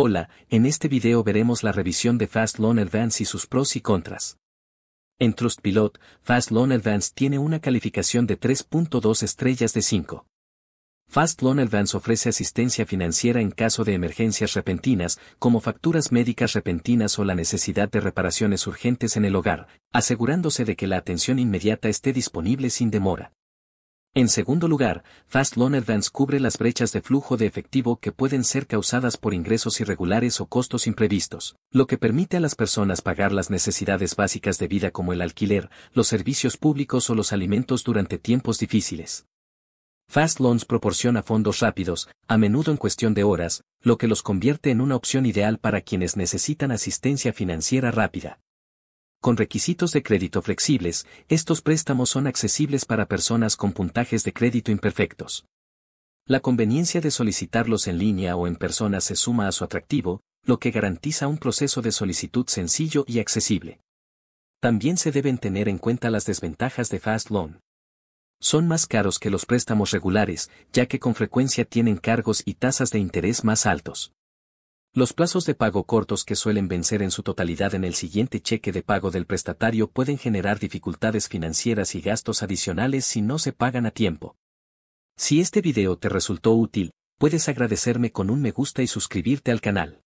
Hola, en este video veremos la revisión de Fast Loan Advance y sus pros y contras. En Trustpilot, Fast Loan Advance tiene una calificación de 3.2 estrellas de 5. Fast Loan Advance ofrece asistencia financiera en caso de emergencias repentinas, como facturas médicas repentinas o la necesidad de reparaciones urgentes en el hogar, asegurándose de que la atención inmediata esté disponible sin demora. En segundo lugar, Fast Loan Advance cubre las brechas de flujo de efectivo que pueden ser causadas por ingresos irregulares o costos imprevistos, lo que permite a las personas pagar las necesidades básicas de vida como el alquiler, los servicios públicos o los alimentos durante tiempos difíciles. Fast Loans proporciona fondos rápidos, a menudo en cuestión de horas, lo que los convierte en una opción ideal para quienes necesitan asistencia financiera rápida. Con requisitos de crédito flexibles, estos préstamos son accesibles para personas con puntajes de crédito imperfectos. La conveniencia de solicitarlos en línea o en persona se suma a su atractivo, lo que garantiza un proceso de solicitud sencillo y accesible. También se deben tener en cuenta las desventajas de Fast Loan. Son más caros que los préstamos regulares, ya que con frecuencia tienen cargos y tasas de interés más altos. Los plazos de pago cortos que suelen vencer en su totalidad en el siguiente cheque de pago del prestatario pueden generar dificultades financieras y gastos adicionales si no se pagan a tiempo. Si este video te resultó útil, puedes agradecerme con un me gusta y suscribirte al canal.